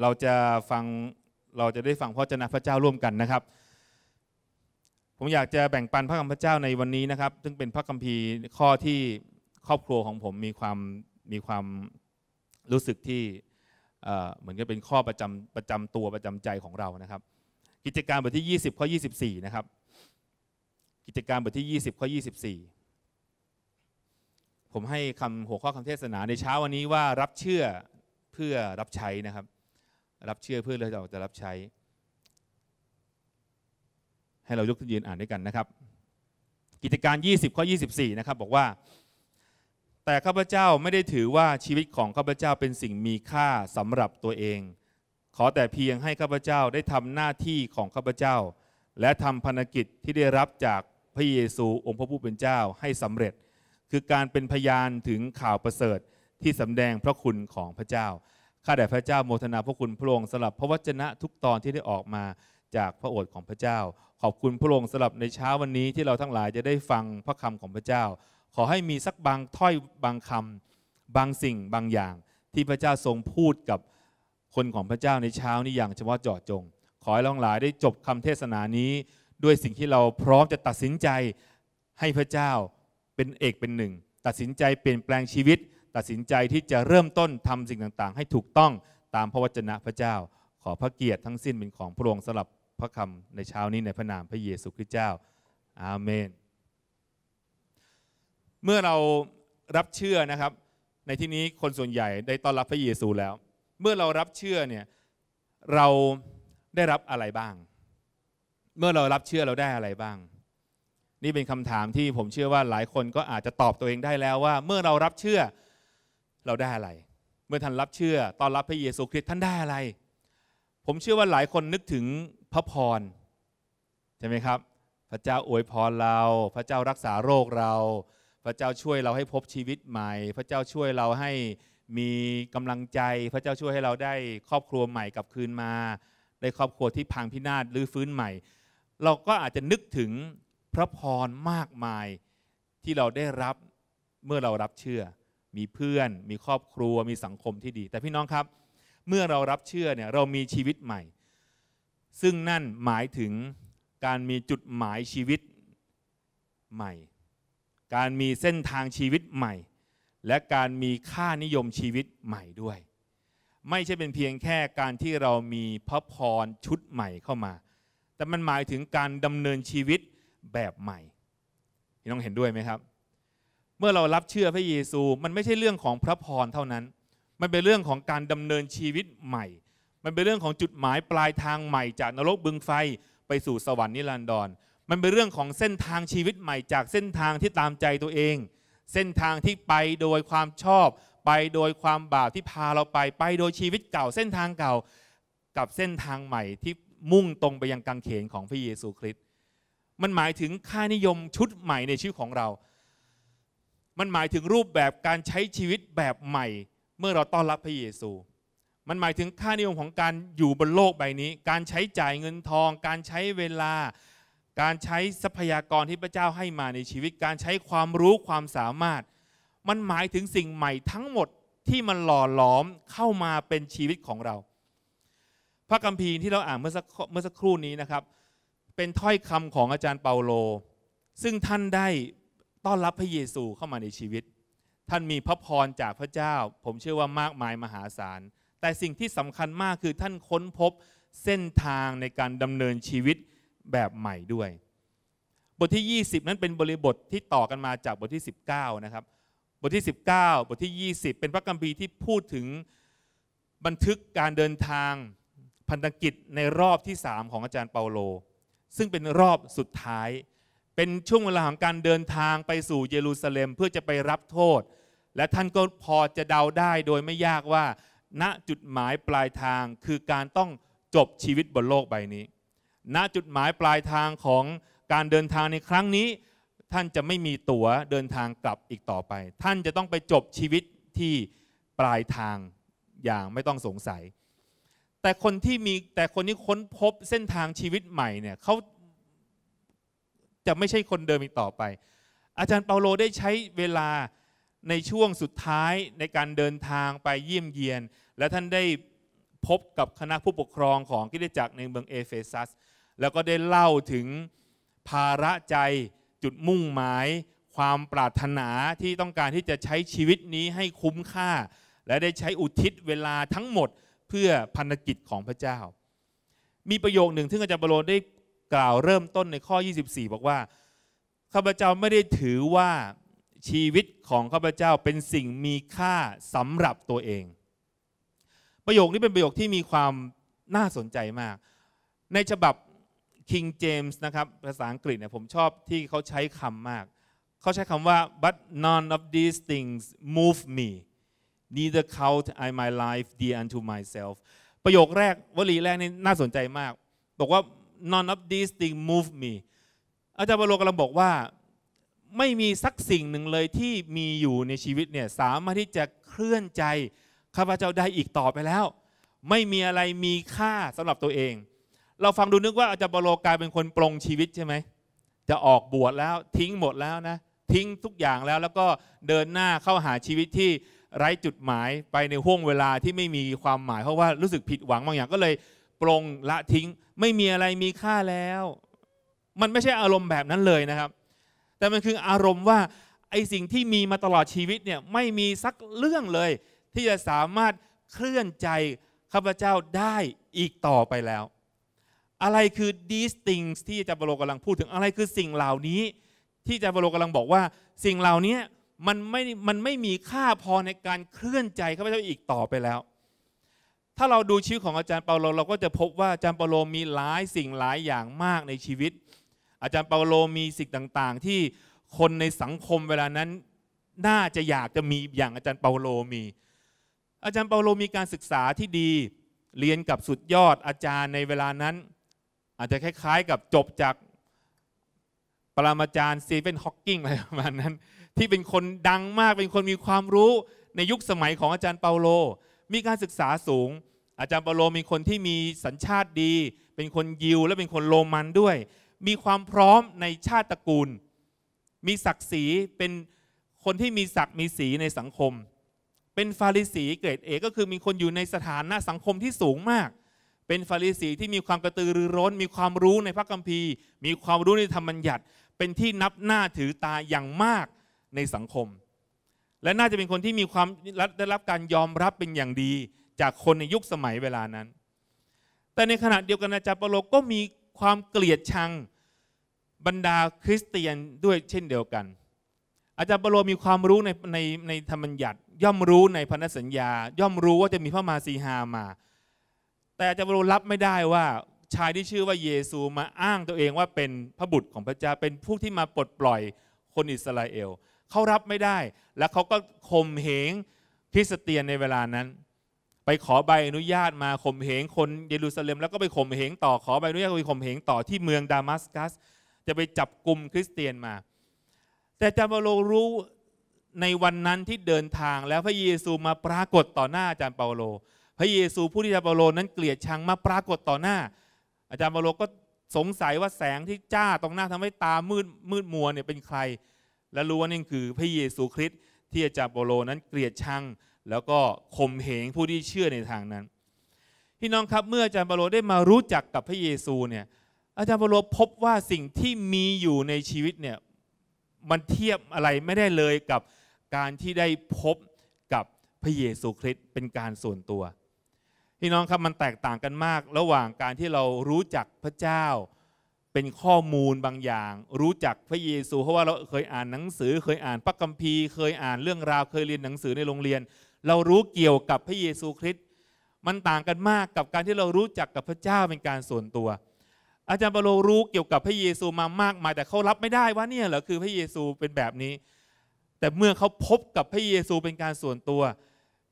เราจะฟังเราจะได้ฟังพระเจนะพระเจ้าร่วมกันนะครับ ผมอยากจะแบ่งปันพระคำพระเจ้าในวันนี้นะครับ ซึ่งเป็นพระคัมภีร์ข้อที่ครอบครัวของผมมีความมีความรู้สึกที่เหมือนกับเป็นข้อประจำประจำตัวประจำใจของเรานะครับ กิจการบทที่ 20ข้อ24 นะครับ กิจการบทที่ 20ข้อ24 ผมให้คำหัวข้อคำเทศนาในเช้าวันนี้ว่ารับเชื่อเพื่อรับใช้นะครับรับเชื่อเพื่อเราจะรับใช้ ให้เรายกตัวนยืนอ่านด้วยกันนะครับ กิจการ 20ข้อ24 นะครับบอกว่า แต่ข้าพเจ้าไม่ได้ถือว่าชีวิตของข้าพเจ้าเป็นสิ่งมีค่าสำหรับตัวเอง ขอแต่เพียงให้ข้าพเจ้าได้ทำหน้าที่ของข้าพเจ้า และทำภารกิจที่ได้รับจากพระเยซูองค์พระผู้เป็นเจ้าให้สำเร็จ คือการเป็นพยานถึงข่าวประเสริฐที่สำแดงพระคุณของพระเจ้าข้าแต่พระเจ้าโมทนาพระคุณพระองค์สำหรับพระวจนะทุกตอนที่ได้ออกมาจากพระโอษฐ์ของพระเจ้า ขอบคุณพระองค์สำหรับในเช้าวันนี้ที่เราทั้งหลายจะได้ฟังพระคำของพระเจ้า ขอให้มีสักบางถ้อยบางคำบางสิ่งบางอย่างที่พระเจ้าทรงพูดกับคนของพระเจ้าในเช้านี้อย่างเฉพาะเจาะจง ขอให้รทั้งหลายได้จบคำเทศนานี้ด้วยสิ่งที่เราพร้อมจะตัดสินใจให้พระเจ้าเป็นเอกเป็นหนึ่งตัดสินใจเปลี่ยนแปลงชีวิตตัดสินใจที่จะเริ่มต้นทำสิ่งต่างๆ ให้ถูกต้องตามพระวจนะพระเจ้า ขอพระเกียรติทั้งสิ้น เป็นของพระองค์สำหรับพระคำในเช้านี้ในพระนามพระเยซูคริสต์เจ้าอาเมน เมื่อเรารับเชื่อนะครับในที่นี้คนส่วนใหญ่ได้ต้อนรับพระเยซูแล้ว เมื่อเรารับเชื่อเนี่ยเราได้รับอะไรบ้าง เมื่อเรารับเชื่อเราได้อะไรบ้าง นี่เป็นคำถามที่ผมเชื่อว่าหลายคนก็อาจจะตอบตัวเองได้แล้วว่า เมื่อเรารับเชื่อเราได้อะไร เมื่อท่านรับเชื่อ ตอนรับพระเยซูคริสต์ท่านได้อะไร ผมเชื่อว่าหลายคนนึกถึงพระพร ใช่ไหมครับ พระเจ้าอวยพรเรา พระเจ้ารักษาโรคเรา พระเจ้าช่วยเราให้พบชีวิตใหม่ พระเจ้าช่วยเราให้มีกำลังใจ พระเจ้าช่วยให้เราได้ครอบครัวใหม่กลับคืนมา ได้ครอบครัวที่พังพินาศหรือฟื้นใหม่ เราก็อาจจะนึกถึงพระพรมากมายที่เราได้รับเมื่อเรารับเชื่อมีเพื่อน มีครอบครัวมีสังคมที่ดี แต่พี่น้องครับ เมื่อเรารับเชื่อเนี่ยเรามีชีวิตใหม่ ซึ่งนั่นหมายถึงการมีจุดหมายชีวิตใหม่ การมีเส้นทางชีวิตใหม่ และการมีค่านิยมชีวิตใหม่ด้วย ไม่ใช่เป็นเพียงแค่การที่เรามีพระพรชุดใหม่เข้ามา แต่มันหมายถึงการดำเนินชีวิตแบบใหม่พี่น้องเห็นด้วยไหมครับเมื่อเรารับเชื่อพระเยซูมันไม่ใช่เรื่องของพระพรเท่านั้น มันเป็นเรื่องของการดำเนินชีวิตใหม่ มันเป็นเรื่องของจุดหมายปลายทางใหม่จากนรกบึงไฟไปสู่สวรรค์นิรันดร มันเป็นเรื่องของเส้นทางชีวิตใหม่จากเส้นทางที่ตามใจตัวเอง เส้นทางที่ไปโดยความชอบ ไปโดยความบาปที่พาเราไปไปโดยชีวิตเก่าเส้นทางเก่ากับเส้นทางใหม่ที่มุ่งตรงไปยังกังเขนของพระเยซูคริสต์ มันหมายถึงค่านิยมชุดใหม่ในชีวิตของเรามันหมายถึงรูปแบบการใช้ชีวิตแบบใหม่เมื่อเราต้อนรับพระเยซู มันหมายถึงค่านิยมของการอยู่บนโลกใบนี้ การใช้จ่ายเงินทอง การใช้เวลา การใช้ทรัพยากรที่พระเจ้าให้มาในชีวิต การใช้ความรู้ความสามารถ มันหมายถึงสิ่งใหม่ทั้งหมดที่มันหล่อหลอมเข้ามาเป็นชีวิตของเรา พระคัมภีร์ที่เราอ่านเมื่อสักเมื่อสักครู่นี้นะครับ เป็นถ้อยคำของอาจารย์เปาโล ซึ่งท่านได้ต้อนรับพระเยซูเข้ามาในชีวิต ท่านมีพระพรจากพระเจ้า ผมเชื่อว่ามากมายมหาศาล แต่สิ่งที่สำคัญมากคือท่านค้นพบเส้นทางในการดำเนินชีวิตแบบใหม่ด้วย บทที่ 20 นั้นเป็นบริบทที่ต่อกันมาจากบทที่ 19 นะครับ บทที่ 19 บทที่ 20 เป็นพระคัมภีร์ที่พูดถึงบันทึกการเดินทางพันธกิจในรอบที่ 3 ของอาจารย์เปาโล ซึ่งเป็นรอบสุดท้ายเป็นช่วงเวลาของการเดินทางไปสู่เยรูซาเล็มเพื่อจะไปรับโทษ และท่านก็พอจะเดาได้โดยไม่ยากว่า ณจุดหมายปลายทางคือการต้องจบชีวิตบนโลกใบนี้ ณจุดหมายปลายทางของการเดินทางในครั้งนี้ ท่านจะไม่มีตั๋วเดินทางกลับอีกต่อไป ท่านจะต้องไปจบชีวิตที่ปลายทางอย่างไม่ต้องสงสัย แต่คนที่มีแต่คนที่ค้นพบเส้นทางชีวิตใหม่เนี่ยเขาจะไม่ใช่คนเดิมอีกต่อไป อาจารย์เปาโลได้ใช้เวลาในช่วงสุดท้ายในการเดินทางไปเยี่ยมเยียน และท่านได้พบกับคณะผู้ปกครองของกิจจักรในเมืองเอเฟซัส แล้วก็ได้เล่าถึงภาระใจ จุดมุ่งหมาย ความปรารถนาที่ต้องการที่จะใช้ชีวิตนี้ให้คุ้มค่า และได้ใช้อุทิศเวลาทั้งหมดเพื่อพันธกิจของพระเจ้า มีประโยคหนึ่งที่อาจารย์เปาโลได้กล่าวเริ่มต้นในข้อ 24 บอกว่า ข้าพเจ้าไม่ได้ถือว่าชีวิตของข้าพเจ้าเป็นสิ่งมีค่าสำหรับตัวเอง ประโยคนี้เป็นประโยคที่มีความน่าสนใจมาก ในฉบับ King James นะครับ ภาษาอังกฤษเนี่ยผมชอบที่เขาใช้คำมาก เขาใช้คำว่า but none of these things move me neither count I my life dear unto myself ประโยคแรกวลีแรกนี่น่าสนใจมาก บอกว่า none of these things move me อาจารย์บาโลกำลังบอกว่า ไม่มีสักสิ่งหนึ่งเลยที่มีอยู่ในชีวิตเนี่ยสามารถที่จะเคลื่อนใจข้าพเจ้าได้อีกต่อไปแล้ว ไม่มีอะไรมีค่าสำหรับตัวเอง เราฟังดูนึกว่าอาจารย์บาโลกลายเป็นคนปรงชีวิตใช่ไหม จะออกบวชแล้วทิ้งหมดแล้วนะ ทิ้งทุกอย่างแล้วแล้วก็เดินหน้าเข้าหาชีวิตที่ไร้จุดหมายไปในห่วงเวลาที่ไม่มีความหมายเพราะว่ารู้สึกผิดหวังบางอย่างก็เลยปรงละทิ้งไม่มีอะไรมีค่าแล้ว มันไม่ใช่อารมณ์แบบนั้นเลยนะครับ แต่มันคืออารมณ์ว่าไอสิ่งที่มีมาตลอดชีวิตเนี่ยไม่มีสักเรื่องเลย ที่จะสามารถเคลื่อนใจข้าพเจ้าได้อีกต่อไปแล้ว อะไรคือ these things ที่อาจารบโลกาลังพูดถึงอะไรคือสิ่งเหล่านี้ ที่อาจารบโลกาลังบอกว่า สิ่งเหล่านี้มันไม่มันไม่มีค่าพอในการเคลื่อนใจข้าพเจ้าอีกต่อไปแล้วถ้าเราดูชีวิตของอาจารย์เปาโลเราก็จะพบว่าอาจารย์เปาโลมีหลายสิ่งหลายอย่างมากในชีวิต อาจารย์เปาโลมีสิ่งต่างๆ ที่คนในสังคมเวลานั้นน่าจะอยากจะมีอย่างอาจารย์เปาโลมี อาจารย์เปาโลมีการศึกษาที่ดีเรียนกับสุดยอดอาจารย์ในเวลานั้น อาจจะคล้ายๆ กับจบจาก ปรมาจารย์ซีเวนฮอว์กิงอะไรประมาณนั้นที่เป็นคนดังมากเป็นคนมีความรู้ในยุคสมัยของอาจารย์เปาโลมีการศึกษาสูง อาจารย์เปโลมีคนที่มีสัญชาติดี เป็นคนยิวและเป็นคนโรมันด้วย มีความพร้อมในชาติตระกูล มีศักดิ์ศรี เป็นคนที่มีศักดิ์มีสีในสังคม เป็นฟาริสีเกรดเอก็คือมีคนอยู่ในสถานะสังคมที่สูงมาก เป็นฟาริสีที่มีความกระตือรือร้น มีความรู้ในพระคัมภีร์ มีความรู้ในธรรมบัญญัติ เป็นที่นับหน้าถือตาอย่างมากในสังคมและน่าจะเป็นคนที่มีความได้รับการยอมรับเป็นอย่างดี จากคนในยุคสมัยเวลานั้น แต่ในขณะเดียวกันอาจารย์เปโลก็มีความเกลียดชังบรรดาคริสเตียนด้วยเช่นเดียวกัน อาจารย์เปโลมีความรู้ในในในธรรมบัญญัติ ย่อมรู้ในพันธสัญญา ย่อมรู้ว่าจะมีพระมาซีฮามา แต่อาจารย์เปโลรับไม่ได้ว่าชายที่ชื่อว่าเยซูมาอ้างตัวเองว่าเป็นพระบุตรของพระเจ้า เป็นผู้ที่มาปลดปล่อยคนอิสราเอลเขารับไม่ได้ แล้วเขาก็ข่มเหงคริสเตียนในเวลานั้น ไปขอใบอนุญาตมาข่มเหงคนเยรูซาเล็ม แล้วก็ไปข่มเหงต่อ ขอใบอนุญาตไปข่มเหงต่อที่เมืองดามัสกัส จะไปจับกลุ่มคริสเตียนมา แต่จาเปโลรู้ในวันนั้นที่เดินทางแล้วพระเยซูมาปรากฏต่อหน้าอาจารย์เปาโลพระเยซูผู้ที่อาจารย์เปาโลนั้นเกลียดชังมาปรากฏต่อหน้า อาจารย์เปาโลก็สงสัยว่าแสงที่จ้าตรงหน้าทำให้ตามืดมืดมัวเนี่ยเป็นใครและรู้ว่านี่คือพระเยซูคริสต์ที่อาจารย์เปโลนั้นเกลียดชังแล้วก็ข่มเหงผู้ที่เชื่อในทางนั้น พี่น้องครับเมื่ออาจารย์เปโลได้มารู้จักกับพระเยซูเนี่ยอาจารย์เปโลพบว่าสิ่งที่มีอยู่ในชีวิตเนี่ยมันเทียบอะไรไม่ได้เลยกับการที่ได้พบกับพระเยซูคริสต์เป็นการส่วนตัว พี่น้องครับมันแตกต่างกันมากระหว่างการที่เรารู้จักพระเจ้าเป็นข้อมูลบางอย่างรู้จักพระเยซูเพราะว่าเราเคยอ่านหนังสือเคยอ่านพระคัมภีร์เคยอ่านเรื่องราวเคยเรียนหนังสือในโรงเรียน เรารู้เกี่ยวกับพระเยซูคริสต์มันต่างกันมากกับการที่เรารู้จักกับพระเจ้าเป็นการส่วนตัว อาจารย์เปโลรู้เกี่ยวกับพระเยซูมามากมายแต่เขารับไม่ได้ว่าเนี่ยเหรอคือพระเยซูเป็นแบบนี้ แต่เมื่อเขาพบกับพระเยซูเป็นการส่วนตัว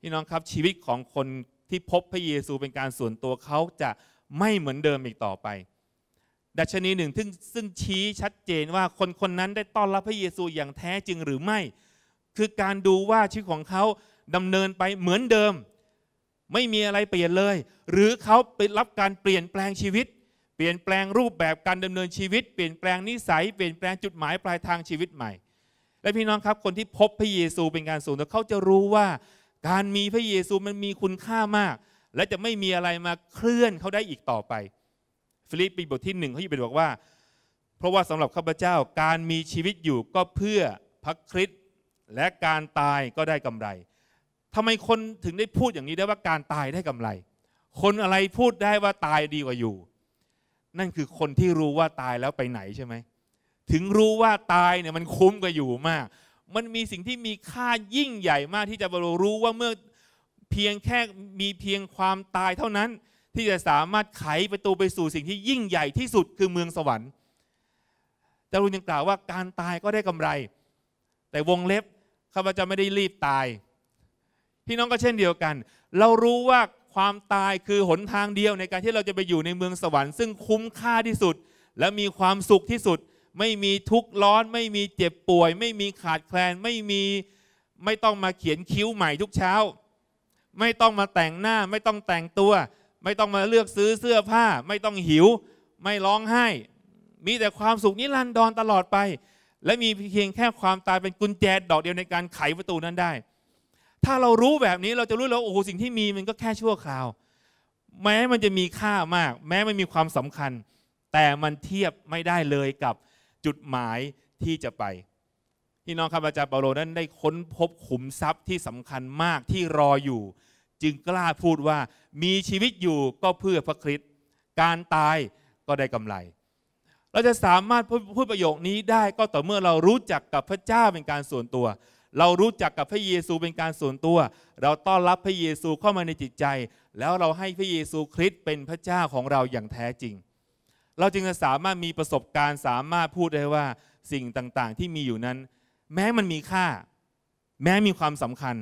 พี่น้องครับชีวิตของคนที่พบพระเยซูเป็นการส่วนตัวเขาจะไม่เหมือนเดิมอีกต่อไปดัชนีหนึ่งซึ่ง ซึ่งชี้ชัดเจนว่าคนคนนั้นได้ต้อนรับพระเยซูอย่างแท้จริงหรือไม่ คือการดูว่าชีวิตของเขาดำเนินไปเหมือนเดิม ไม่มีอะไรเปลี่ยนเลย หรือเขาไปรับการเปลี่ยนแปลงชีวิต เปลี่ยนแปลงรูปแบบการดำเนินชีวิตเปลี่ยนแปลงนิสัยเปลี่ยนแปลงจุดหมายปลายทางชีวิตใหม่ และพี่น้องครับคนที่พบพระเยซูเป็นการสูงเขาจะรู้ว่า การมีพระเยซูมันมีคุณค่ามาก และจะไม่มีอะไรมาเคลื่อนเขาได้อีกต่อไปฟิลิปปีบทที่หนึ่งเขาอยู่ไปบอกว่า เพราะว่าสำหรับข้าพเจ้าการมีชีวิตอยู่ก็เพื่อพระคริสต์และการตายก็ได้กำไร ทำไมคนถึงได้พูดอย่างนี้ได้ว่าการตายได้กำไร คนอะไรพูดได้ว่าตายดีกว่าอยู่ นั่นคือคนที่รู้ว่าตายแล้วไปไหนใช่ไหม ถึงรู้ว่าตายเนี่ยมันคุ้มกว่าอยู่มาก มันมีสิ่งที่มีค่ายิ่งใหญ่มากที่จะรู้ว่าเมื่อเพียงแค่มีเพียงความตายเท่านั้นที่จะสามารถไขประตูไปสู่สิ่งที่ยิ่งใหญ่ที่สุดคือเมืองสวรรค์แต่รุณยังกล่าวว่าการตายก็ได้กำไร แต่วงเล็บข้าพเจ้าไม่ได้รีบตายพี่น้องก็เช่นเดียวกัน เรารู้ว่าความตายคือหนทางเดียวในการที่เราจะไปอยู่ในเมืองสวรรค์ ซึ่งคุ้มค่าที่สุด และมีความสุขที่สุด ไม่มีทุกข์ร้อน ไม่มีเจ็บป่วย ไม่มีขาดแคลนไม่มีไม่ต้องมาเขียนคิ้วใหม่ทุกเช้า ไม่ต้องมาแต่งหน้าไม่ต้องแต่งตัวไม่ต้องมาเลือกซื้อเสื้อผ้า ไม่ต้องหิว ไม่ร้องไห้ มีแต่ความสุขนิรันดรตลอดไป และมีเพียงแค่ความตายเป็นกุญแจดอกเดียวในการไขประตูนั้นได้ ถ้าเรารู้แบบนี้เราจะรู้แล้วโอ้โหสิ่งที่มีมันก็แค่ชั่วคราวแม้มันจะมีค่ามาก แม้มันมีความสำคัญ แต่มันเทียบไม่ได้เลยกับจุดหมายที่จะไปพี่น้องครับอาจารย์เปาโลนั้นได้ค้นพบขุมทรัพย์ที่สำคัญมากที่รออยู่จึงกล้าพูดว่ามีชีวิตอยู่ก็เพื่อพระคริสต์การตายก็ได้กำไร เราจะสามารถพูดประโยคนี้ได้ก็ต่อเมื่อเรารู้จักกับพระเจ้าเป็นการส่วนตัว เรารู้จักกับพระเยซูเป็นการส่วนตัว เราต้อนรับพระเยซูเข้ามาในจิตใจ แล้วเราให้พระเยซูคริสต์เป็นพระเจ้าของเราอย่างแท้จริง เราจึงจะสามารถมีประสบการณ์ สามารถพูดได้ว่าสิ่งต่าง ๆ ที่มีอยู่นั้น แม้มันมีค่า แม้มีความสำคัญ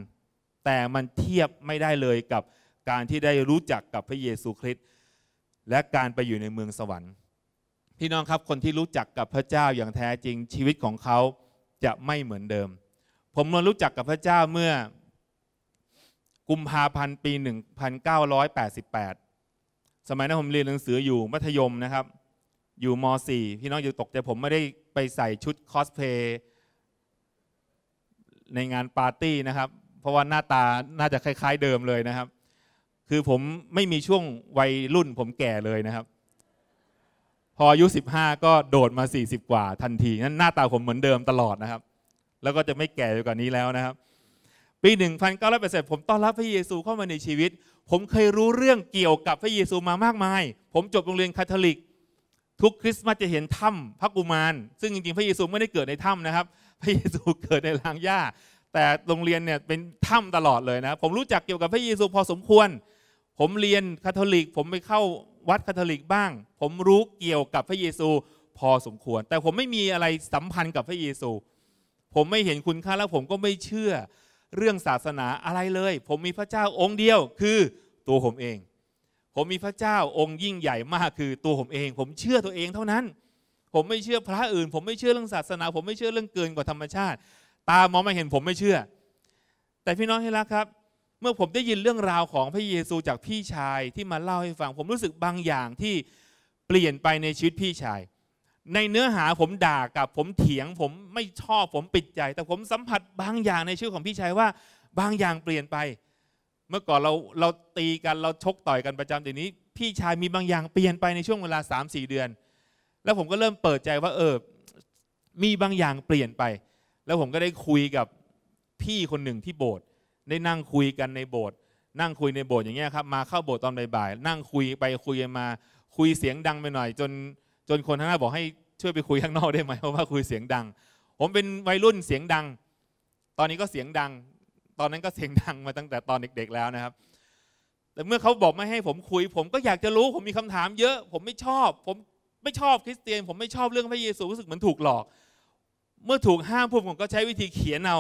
แต่มันเทียบไม่ได้เลยกับการที่ได้รู้จักกับพระเยซูคริสต์และการไปอยู่ในเมืองสวรรค์ พี่น้องครับคนที่รู้จักกับพระเจ้าอย่างแท้จริงชีวิตของเขาจะไม่เหมือนเดิม ผมมารู้จักกับพระเจ้าเมื่อกุมภาพันธ์ปี 1988 สมัยนั้นผมเรียนหนังสืออยู่มัธยมนะครับ อยู่ม .4 พี่น้องอยู่ตกใจผมไม่ได้ไปใส่ชุดคอสเพลย์ในงานปาร์ตี้นะครับเพราะว่าหน้าตาน่าจะคล้าย ๆเดิมเลยนะครับ คือผมไม่มีช่วงวัยรุ่นผมแก่เลยนะครับพออายุ15ก็โดดมา 40 กว่าทันทีนั้นหน้าตาผมเหมือนเดิมตลอดนะครับ แล้วก็จะไม่แก่กว่านี้แล้วนะครับ ปี1980ผมต้อนรับพระเยซูเข้ามาในชีวิต ผมเคยรู้เรื่องเกี่ยวกับพระเยซูมามากมาย ผมจบโรงเรียนคาทอลิก ทุกคริสต์มาสจะเห็นถ้ำพระกุมารซึ่งจริงๆพระเยซูไม่ได้เกิดในถ้ำนะครับ พระเยซูเกิดในลางหญ้าแต่โรงเรียนเนี่ยเป็นถ้ำตลอดเลยนะ ผมรู้จักเกี่ยวกับพระเยซูพอสมควร ผมเรียนคาทอลิก ผมไปเข้าวัดคาทอลิกบ้าง ผมรู้เกี่ยวกับพระเยซูพอสมควร แต่ผมไม่มีอะไรสัมพันธ์กับพระเยซู ผมไม่เห็นคุณค่าแล้วผมก็ไม่เชื่อเรื่องศาสนาอะไรเลย ผมมีพระเจ้าองค์เดียวคือตัวผมเอง ผมมีพระเจ้าองค์ยิ่งใหญ่มากคือตัวผมเอง ผมเชื่อตัวเองเท่านั้น ผมไม่เชื่อพระอื่น ผมไม่เชื่อเรื่องศาสนา ผมไม่เชื่อเรื่องเกินกว่าธรรมชาติตามองไม่เห็นผมไม่เชื่อ แต่พี่น้องที่รักครับ เมื่อผมได้ยินเรื่องราวของพระเยซูจากพี่ชายที่มาเล่าให้ฟัง ผมรู้สึกบางอย่างที่เปลี่ยนไปในชีวิตพี่ชาย ในเนื้อหาผมด่ากับผมเถียงผมไม่ชอบผมปิดใจ แต่ผมสัมผัสบางอย่างในชีวิตของพี่ชายว่าบางอย่างเปลี่ยนไป เมื่อก่อนเราเราตีกันเราชกต่อยกันประจำเดี๋ยวนี้ พี่ชายมีบางอย่างเปลี่ยนไปในช่วงเวลา3-4เดือน แล้วผมก็เริ่มเปิดใจว่า เออ มีบางอย่างเปลี่ยนไปแล้วผมก็ได้คุยกับพี่คนหนึ่งที่โบสถ์ได้นั่งคุยกันในโบสถ์นั่งคุยในโบสถ์อย่างเงี้ยครับมาเข้าโบสถ์ตอนบ่ายๆ นั่งคุยไปคุยมาคุยเสียงดังไปหน่อยจนจนคนข้างหน้าบอกให้ช่วยไปคุยข้างนอกได้ไหมเพราะว่าคุยเสียงดัง ผมเป็นวัยรุ่นเสียงดัง ตอนนี้ก็เสียงดัง ตอนนั้นก็เสียงดังมาตั้งแต่ตอนเด็กๆแล้วนะครับแต่เมื่อเขาบอกไม่ให้ผมคุย ผมก็อยากจะรู้ผมมีคำถามเยอะผมไม่ชอบ ผมไม่ชอบคริสเตียน ผมไม่ชอบเรื่องพระเยซูรู้สึกเหมือนถูกหลอกเมื่อถูกห้ามผมก็ใช้วิธีเขียนเอา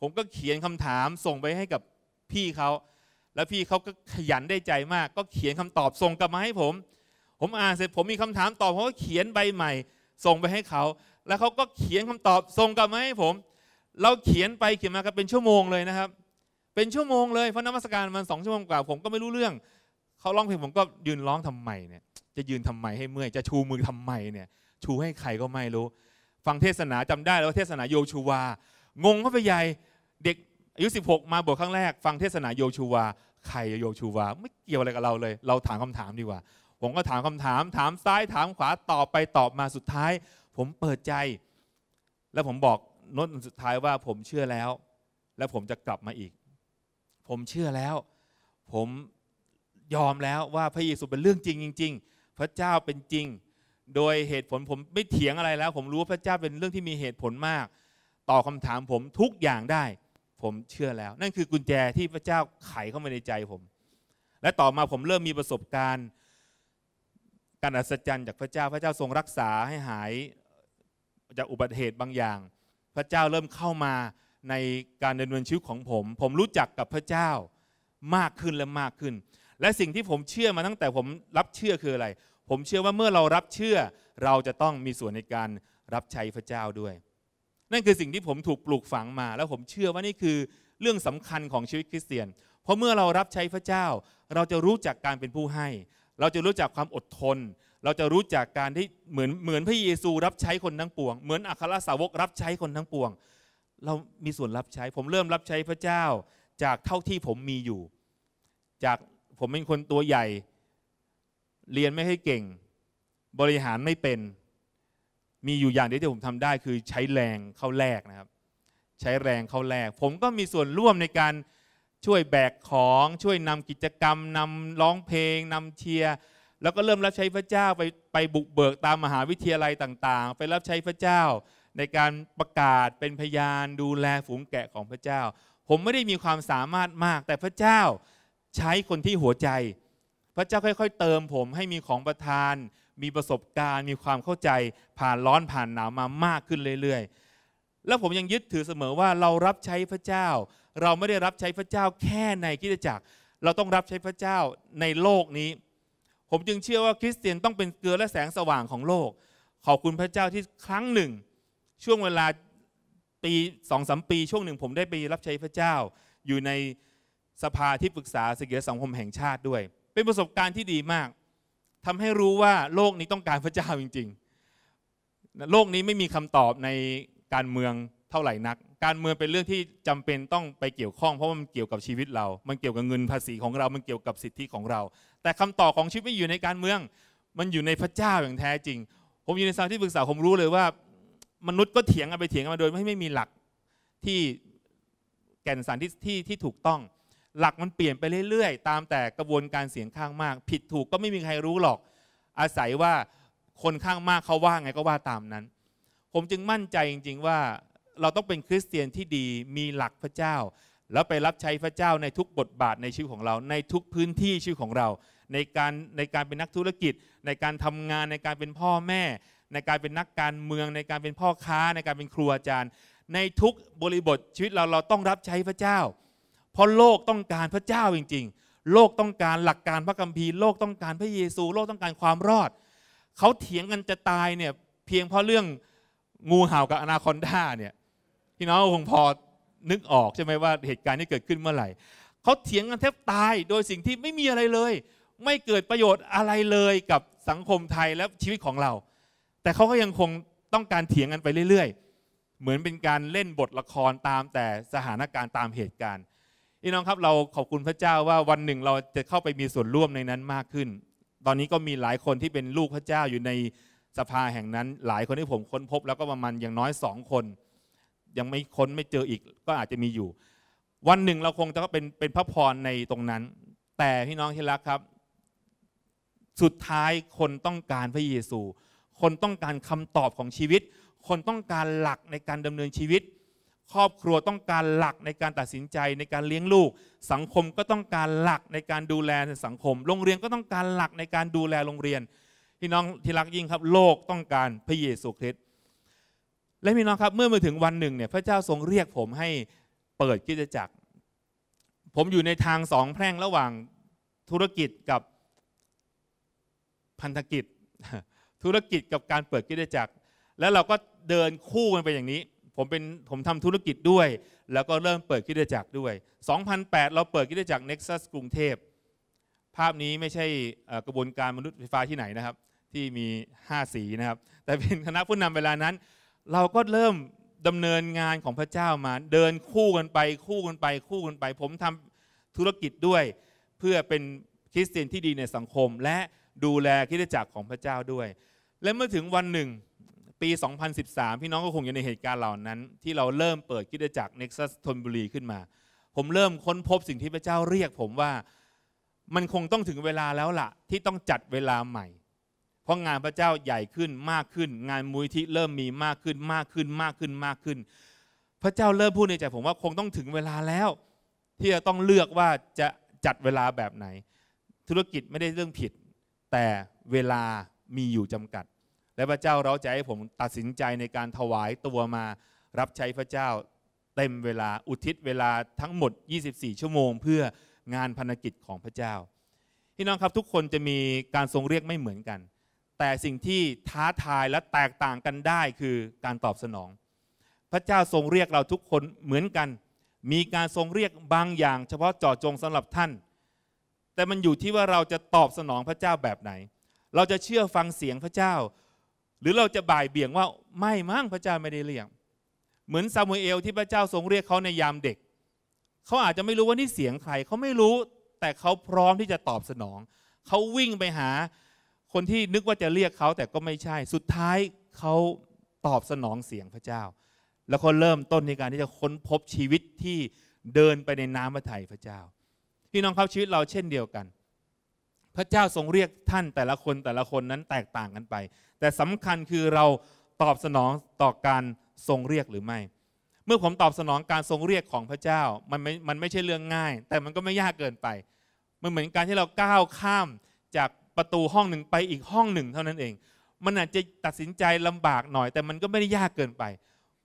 ผมก็เขียนคำถามส่งไปให้กับพี่เขา แล้วพี่เขาก็ขยันได้ใจมาก ก็เขียนคำตอบส่งกลับมาให้ผม ผมอ่านเสร็จผมมีคำถามตอบเขาก็เขียนใบใหม่ส่งไปให้เขา แล้วเขาก็เขียนคำตอบส่งกลับมาให้ผม เราเขียนไปเขียนมากันเป็นชั่วโมงเลยนะครับ เป็นชั่วโมงเลยเพราะนักมัสการมันสองชั่วโมงกว่า ผมก็ไม่รู้เรื่อง เขาร้องเพลงผมก็ยืนร้องทำไมเนี่ย จะยืนทำไมให้เมื่อย จะชูมือทำไมเนี่ย ชูให้ใครก็ไม่รู้ฟังเทศนาจำได้แล้วเทศนาโยชูวางงเข้าไปใหญ่เด็กอายุ16มาบวชครั้งแรก ฟังเทศนาโยชูวาใครโยชูวา ไม่เกี่ยวอะไรกับเราเลย เราถามคำถามดีกว่า ผมก็ถามคำถามถามซ้ายถามขวาตอบไปตอบมาสุดท้าย ผมเปิดใจ แล้วผมบอกนดสุดท้ายว่าผมเชื่อแล้ว และผมจะกลับมาอีก ผมเชื่อแล้ว ผมยอมแล้วว่าพระเยซูเป็นเรื่องจริงจริงพระเจ้าเป็นจริงโดยเหตุผลผมไม่เถียงอะไรแล้ว ผมรู้พระเจ้าเป็นเรื่องที่มีเหตุผลมากตอบคาถามผมทุกอย่างได้ ผมเชื่อแล้ว นั่นคือกุญแจที่พระเจ้าไขเข้ามาในใจผม และต่อมาผมเริ่มมีประสบการณ์ การอัศจรรย์จากพระเจ้า พระเจ้าทรงรักษาให้หาย จากอุบัติเหตุบางอย่าง พระเจ้าเริ่มเข้ามาในการดำเนินชีวิตของผม ผมรู้จักกับพระเจ้ามากขึ้นและมากขึ้น และสิ่งที่ผมเชื่อมาตั้งแต่ผมรับเชื่อคืออะไรผมเชื่อว่าเมื่อเรารับเชื่อ เราจะต้องมีส่วนในการรับใช้พระเจ้าด้วย นั่นคือสิ่งที่ผมถูกปลูกฝังมา แล้วผมเชื่อว่านี่คือเรื่องสำคัญของชีวิตคริสเตียน เพราะเมื่อเรารับใช้พระเจ้า เราจะรู้จักการเป็นผู้ให้ เราจะรู้จักความอดทน เราจะรู้จักการที่เหมือนเหมือนพระเยซู รับใช้คนทั้งปวง เหมือนอัครสาวกรับใช้คนทั้งปวง เรามีส่วนรับใช้ผมเริ่มรับใช้พระเจ้า จากเท่าที่ผมมีอยู่ จากผมเป็นคนตัวใหญ่เรียนไม่ให้เก่ง บริหารไม่เป็นมีอยู่อย่างเดียวที่ผมทำได้คือใช้แรงเข้าแลกนะครับ ใช้แรงเข้าแลกผมก็มีส่วนร่วมในการช่วยแบกของช่วยนำกิจกรรมนำร้องเพลงนำเชียร์แล้วก็เริ่มรับใช้พระเจ้าไปไปบุกเบิกตามมหาวิทยาลัยต่าง ๆ ไปรับใช้พระเจ้า ในการประกาศเป็นพยานดูแลฝูงแกะของพระเจ้า ผมไม่ได้มีความสามารถมากแต่พระเจ้าใช้คนที่หัวใจพระเจ้าค่อย ๆ เติมผมให้มีของประทาน มีประสบการณ์ มีความเข้าใจ ผ่านร้อนผ่านหนาวมามากขึ้นเรื่อยๆ แล้วผมยังยึดถือเสมอว่าเรารับใช้พระเจ้า เราไม่ได้รับใช้พระเจ้าแค่ในกิจจักรเราต้องรับใช้พระเจ้าในโลกนี้ ผมจึงเชื่อว่าคริสเตียนต้องเป็นเกลือและแสงสว่างของโลก ขอบคุณพระเจ้าที่ครั้งหนึ่ง ช่วงเวลาปีสองสมปีช่วงหนึ่ง ผมได้ไปรับใช้พระเจ้าอยู่ในสภาที่ปรึกษาสิเกียสังคมแห่งชาติด้วยเป็นประสบการณ์ที่ดีมาก ทำให้รู้ว่าโลกนี้ต้องการพระเจ้าจริงๆ โลกนี้ไม่มีคำตอบในการเมืองเท่าไหร่นัก การเมืองเป็นเรื่องที่จำเป็นต้องไปเกี่ยวข้อง เพราะมันเกี่ยวกับชีวิตเรา มันเกี่ยวกับเงินภาษีของเรา มันเกี่ยวกับสิทธิของเรา แต่คำตอบของชีวิตไม่อยู่ในการเมือง มันอยู่ในพระเจ้าอย่างแท้จริง ผมอยู่ในสาวที่ปรึกษาผมรู้เลยว่า มนุษย์ก็เถียงกันไปเถียงกันมาโดยไม่ไม่มีหลักที่แก่นสารที่ที่ที่ถูกต้องหลักมันเปลี่ยนไปเรื่อยๆ ตามแต่กระบวนการเสียงข้างมาก ผิดถูกก็ไม่มีใครรู้หรอก อาศัยว่าคนข้างมากเขาว่าไงก็ว่าตามนั้น ผมจึงมั่นใจจริงๆว่าเราต้องเป็นคริสเตียนที่ดีมีหลักพระเจ้า แล้วไปรับใช้พระเจ้าในทุกบทบาทในชีวิตของเรา ในทุกพื้นที่ชีวิตของเรา ในการในการเป็นนักธุรกิจ ในการทำงานในการเป็นพ่อแม่ ในการเป็นนักการเมือง ในการเป็นพ่อค้า ในการเป็นครูอาจารย์ ในทุกบริบทชีวิตเราเราต้องรับใช้พระเจ้าเพราะโลกต้องการพระเจ้าจริงๆ โลกต้องการหลักการพระคัมภีร์โลกต้องการพระเยซู โลกต้องการความรอด เขาเถียงกันจะตายเนี่ยเพียงเพราะเรื่องงูเห่ากับอนาคอนดาเนี่ยพี่น้องคงพอนึกออกใช่ไหมว่าเหตุการณ์นี้เกิดขึ้นเมื่อไหร่เขาเถียงกันแทบตายโดยสิ่งที่ไม่มีอะไรเลย ไม่เกิดประโยชน์อะไรเลยกับสังคมไทยและชีวิตของเรา แต่เขาก็ยังคงต้องการเถียงกันไปเรื่อย ๆ เหมือนเป็นการเล่นบทละครตาม แต่สถานการณ์ตามเหตุการณ์พี่น้องครับเราขอบคุณพระเจ้าว่าวันหนึ่งเราจะเข้าไปมีส่วนร่วมในนั้นมากขึ้น ตอนนี้ก็มีหลายคนที่เป็นลูกพระเจ้าอยู่ในสภาแห่งนั้น หลายคนที่ผมค้นพบแล้วก็ประมาณอย่างน้อยสองคน ยังไม่ค้นไม่เจออีก ก็อาจจะมีอยู่ วันหนึ่งเราคงจะเป็นเป็นพระพรในตรงนั้น แต่พี่น้องที่รักครับ สุดท้ายคนต้องการพระเยซู คนต้องการคำตอบของชีวิต คนต้องการหลักในการดำเนินชีวิตครอบครัวต้องการหลักในการตัดสินใจในการเลี้ยงลูก สังคมก็ต้องการหลักในการดูแลสังคม โรงเรียนก็ต้องการหลักในการดูแลโรงเรียน พี่น้องที่รักยิ่งครับ โลกต้องการพระเยซูคริสต์และพี่น้องครับเมื่อมาถึงวันหนึ่งเนี่ยพระเจ้าทรงเรียกผมให้เปิดกิจจักร ผมอยู่ในทางสองแพร่งระหว่างธุรกิจกับพันธกิจ ธุรกิจกับการเปิดกิจจักรแล้วเราก็เดินคู่กันไปอย่างนี้ผมเป็นผมทำธุรกิจด้วย แล้วก็เริ่มเปิดกิจจักรด้วย 2008 เราเปิดกิจจักร Nexus กรุงเทพภาพนี้ไม่ใช่กระบวนการมนุษย์ไฟฟ้าที่ไหนนะครับ ที่มี 5 สีนะครับ แต่เป็นคณะผู้นำเวลานั้น เราก็เริ่มดำเนินงานของพระเจ้ามา เดินคู่กันไป คู่กันไปคู่กันไป ผมทำธุรกิจด้วย เพื่อเป็นคริสเตียนที่ดีในสังคม และดูแลคิดจักรของพระเจ้าด้วยและเมื่อถึงวันหนึ่งปี 2013 พี่น้องก็คงอยู่ในเหตุการณ์เหล่านั้น ที่เราเริ่มเปิดกิจจักรเน็กซัสทนบุรี ขึ้นมา ผมเริ่มค้นพบสิ่งที่พระเจ้าเรียกผมว่า มันคงต้องถึงเวลาแล้วล่ะ ที่ต้องจัดเวลาใหม่ เพราะงานพระเจ้าใหญ่ขึ้นมากขึ้น งานมูลที่เริ่มมีมากขึ้นมากขึ้นมากขึ้นมากขึ้น พระเจ้าเริ่มพูดในใจผมว่าคงต้องถึงเวลาแล้ว ที่จะต้องเลือกว่าจะจัดเวลาแบบไหน ธุรกิจไม่ได้เรื่องผิด แต่เวลามีอยู่จำกัดและพระเจ้าเราจะให้ผมตัดสินใจในการถวายตัวมารับใช้พระเจ้า เต็มเวลาอุทิศเวลาทั้งหมด 24 ชั่วโมง เพื่องานพันกิจของพระเจ้าพี่น้องครับทุกคนจะมีการทรงเรียกไม่เหมือนกัน แต่สิ่งที่ท้าทายและแตกต่างกันได้คือการตอบสนอง พระเจ้าทรงเรียกเราทุกคนเหมือนกัน มีการทรงเรียกบางอย่างเฉพาะเจาะจงสำหรับท่าน แต่มันอยู่ที่ว่าเราจะตอบสนองพระเจ้าแบบไหน เราจะเชื่อฟังเสียงพระเจ้าหรือเราจะบ่ายเบี่ยงว่าไม่มั่งพระเจ้าไม่ได้เรียกเหมือน ซามูเอล ที่พระเจ้าทรงเรียกเขาในยามเด็ก เขาอาจจะไม่รู้ว่านี่เสียงใคร เขาไม่รู้แต่เขาพร้อมที่จะตอบสนอง เขาวิ่งไปหา คนที่นึกว่าจะเรียกเขาแต่ก็ไม่ใช่ สุดท้ายเขาตอบสนองเสียงพระเจ้า แล้วก็เริ่มต้นในการที่จะค้นพบชีวิตที่เดินไปในน้ำพระทัยพระเจ้าพี่น้องครับชีวิตเราเช่นเดียวกัน พระเจ้าทรงเรียกท่านแต่ละคนแต่ละคนนั้นแตกต่างกันไปแต่สำคัญคือเราตอบสนองต่อการทรงเรียกหรือไม่ เมื่อผมตอบสนองการทรงเรียกของพระเจ้ามันไม่มันไม่ใช่เรื่องง่าย แต่มันก็ไม่ยากเกินไป มันเหมือนการที่เราก้าวข้ามจากประตูห้องหนึ่งไปอีกห้องหนึ่งเท่านั้นเอง มันอาจจะตัดสินใจลำบากหน่อย แต่มันก็ไม่ได้ยากเกินไป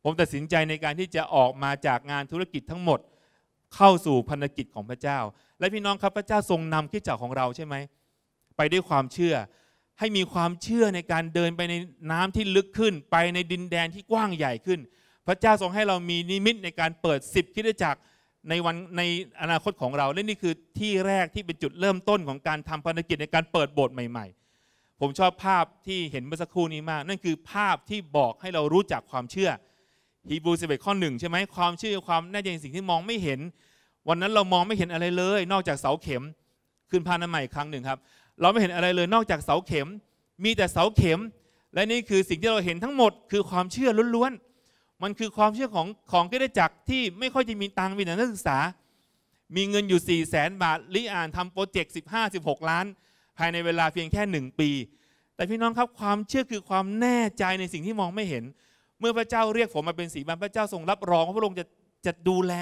ผมตัดสินใจในการที่จะออกมาจากงานธุรกิจทั้งหมดเข้าสู่พันธกิจของพระเจ้า และพี่น้องครับพระเจ้าทรงนำขี้จักรของเราใช่ไหมไปด้วยความเชื่อให้มีความเชื่อในการเดินไปในน้ำที่ลึกขึ้น ไปในดินแดนที่กว้างใหญ่ขึ้น พระเจ้าทรงให้เรามีนิมิตในการเปิดสิบคิดจักรในวันในอนาคตของเราและนี่คือที่แรกที่เป็นจุดเริ่มต้นของการทำภารกิจในการเปิดโบสถ์ใหม่ ๆ ผมชอบภาพที่เห็นเมื่อสักครู่นี้มาก นั่นคือภาพที่บอกให้เรารู้จักความเชื่อฮีบรูสิบเอ็ดข้อหนึ่งใช่ไหมความเชื่อความแน่ใจในสิ่งที่มองไม่เห็น วันนั้นเรามองไม่เห็นอะไรเลย นอกจากเสาเข็มขึ้นพานำใหม่ครั้งหนึ่งครับเราไม่เห็นอะไรเลยนอกจากเสาเข็ม มีแต่เสาเข็ม และนี่คือสิ่งที่เราเห็นทั้งหมด คือความเชื่อล้วนๆ มันคือความเชื่อของของกิจจักรที่ไม่ค่อยจะมีตังค์มีนักศึกษา มีเงินอยู่4ี่แสนบาท ลิอ่านทำโปรเจกต์15 16 ล้าน ภายในเวลาเพียงแค่ 1 ปี แต่พี่น้องครับความเชื่อคือความแน่ใจในสิ่งที่มองไม่เห็น เมื่อพระเจ้าเรียกผมมาเป็นสีบันพระเจ้าทรงรับรองว่าพระองค์จะจะดูแล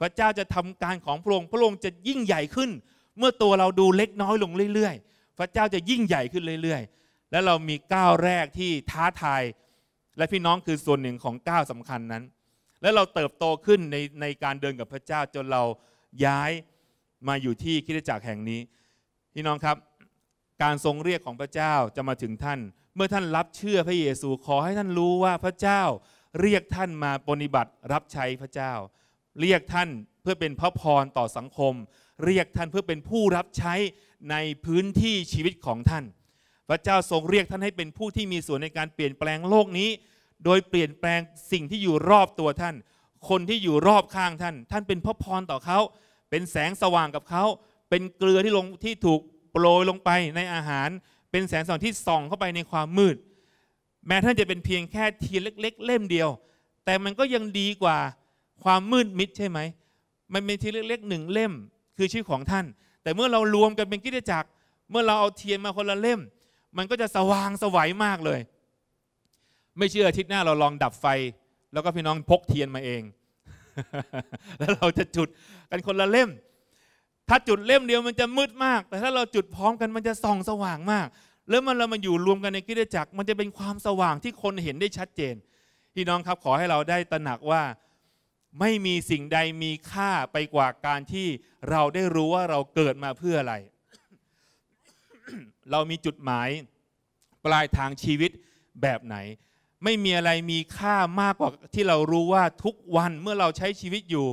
พระเจ้าจะทำการของพระองค์ พระองค์จะยิ่งใหญ่ขึ้น เมื่อตัวเราดูเล็กน้อยลงเรื่อยๆพระเจ้าจะยิ่งใหญ่ขึ้นเรื่อย ๆ และเรามีก้าวแรกที่ท้าทาย และพี่น้องคือส่วนหนึ่งของก้าวสำคัญนั้น และเราเติบโตขึ้นในในการเดินกับพระเจ้าจนเราย้ายมาอยู่ที่คิดจักรแห่งนี้ พี่น้องครับ การทรงเรียกของพระเจ้าจะมาถึงท่าน เมื่อท่านรับเชื่อพระเยซู ขอให้ท่านรู้ว่าพระเจ้าเรียกท่านมาปฏิบัติรับใช้พระเจ้า เรียกท่านเพื่อเป็นพระพรต่อสังคม เรียกท่านเพื่อเป็นผู้รับใช้ในพื้นที่ชีวิตของท่านพระเจ้าทรงเรียกท่านให้เป็นผู้ที่มีส่วนในการเปลี่ยนแปลงโลกนี้ โดยเปลี่ยนแปลงสิ่งที่อยู่รอบตัวท่าน คนที่อยู่รอบข้างท่าน ท่านเป็นพระพรต่อเขาเป็นแสงสว่างกับเขาเป็นเกลือที่ลงที่ถูกโปรยลงไปในอาหาร เป็นแสงส่องที่ส่องเข้าไปในความมืด แม้ท่านจะเป็นเพียงแค่เทียนเล็กๆ เล่มเดียว แต่มันก็ยังดีกว่าความมืดมิดใช่ไหมมันเป็นเทียนเล็กๆหนึ่งเล่มคือชื่อของท่านแต่ เมื่อเรารวมกันเป็นกิจจักร เมื่อเราเอาเทียนมาคนละเล่ม มันก็จะสว่างสวัยมากเลย ไม่เชื่ออาทิตย์หน้าเราลองดับไฟ แล้วก็พี่น้องพกเทียนมาเอง แล้วเราจะจุดกันคนละเล่ม ถ้าจุดเล่มเดียวมันจะมืดมาก แต่ถ้าเราจุดพร้อมกันมันจะส่องสว่างมากแล้วมันเรามาอยู่รวมกันในกิจจักรมันจะเป็นความสว่างที่คนเห็นได้ชัดเจน พี่น้องครับขอให้เราได้ตระหนักว่าไม่มีสิ่งใดมีค่าไปกว่าการที่เราได้รู้ว่าเราเกิดมาเพื่ออะไร เรามีจุดหมาย ปลายทางชีวิตแบบไหน ไม่มีอะไรมีค่ามากกว่าที่เรารู้ว่าทุกวันเมื่อเราใช้ชีวิตอยู่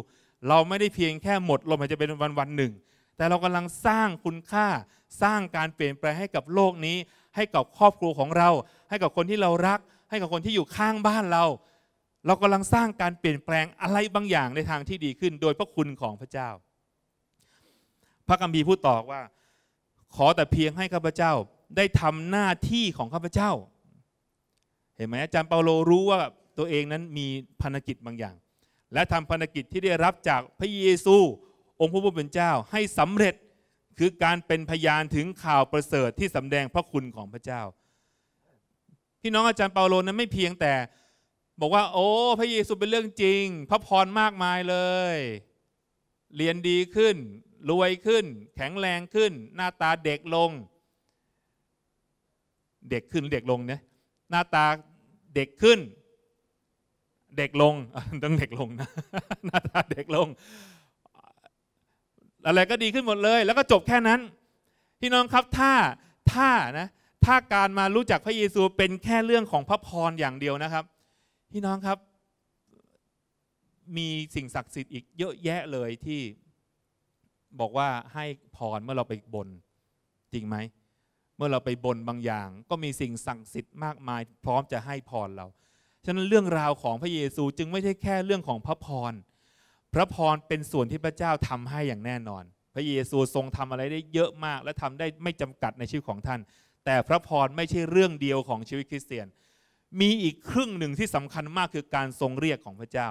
เราไม่ได้เพียงแค่หมดลมหายใจเป็นวันวันหนึ่ง แต่เรากำลังสร้างคุณค่า สร้างการเปลี่ยนแปลงให้กับโลกนี้ ให้กับครอบครัวของเรา ให้กับคนที่เรารัก ให้กับคนที่อยู่ข้างบ้านเราเรากำลังสร้างการเปลี่ยนแปลงอะไรบางอย่างในทางที่ดีขึ้น โดยพระคุณของพระเจ้า พระกัมพีพูดต่อว่า ขอแต่เพียงให้ข้าพเจ้าได้ทำหน้าที่ของข้าพเจ้า เห็นไหมอาจารย์เปาโลรู้ว่าตัวเองนั้นมีภารกิจบางอย่าง และทำภารกิจที่ได้รับจากพระเยซู องค์พระผู้เป็นเจ้าให้สำเร็จ คือการเป็นพยานถึงข่าวประเสริฐที่สำแดงพระคุณของพระเจ้า พี่น้องอาจารย์เปาโลนั้นไม่เพียงแต่บอกว่าโอ้พระเยซูเป็นเรื่องจริงพระพรมากมายเลย เรียนดีขึ้นรวยขึ้น แข็งแรงขึ้น หน้าตาเด็กลง เด็กขึ้นเด็กลงเนี่ยหน้าตาเด็กขึ้น เด็กลงต้องเด็กลงนะหน้าตาเด็กลงอะไรก็ดีขึ้นหมดเลย แล้วก็จบแค่นั้นพี่น้องครับถ้าถ้านะถ้าการมารู้จักพระเยซูเป็นแค่เรื่องของพระพรอย่างเดียวนะครับพี่น้องครับ มีสิ่งศักดิ์สิทธิ์อีกเยอะแยะเลยที่บอกว่าให้พรเมื่อเราไปบน จริงไหม เมื่อเราไปบนบางอย่าง ก็มีสิ่งศักดิ์สิทธิ์มากมาย พร้อมจะให้พรเราฉะนั้นเรื่องราวของพระเยซูจึงไม่ใช่แค่เรื่องของพระพรพระพรเป็นส่วนที่พระเจ้าทำให้อย่างแน่นอน พระเยซูทรงทำอะไรได้เยอะมาก และทำได้ไม่จำกัดในชีวิตของท่าน แต่พระพรไม่ใช่เรื่องเดียวของชีวิตคริสเตียนมีอีกครึ่งหนึ่งที่สำคัญมากคือการทรงเรียกของพระเจ้า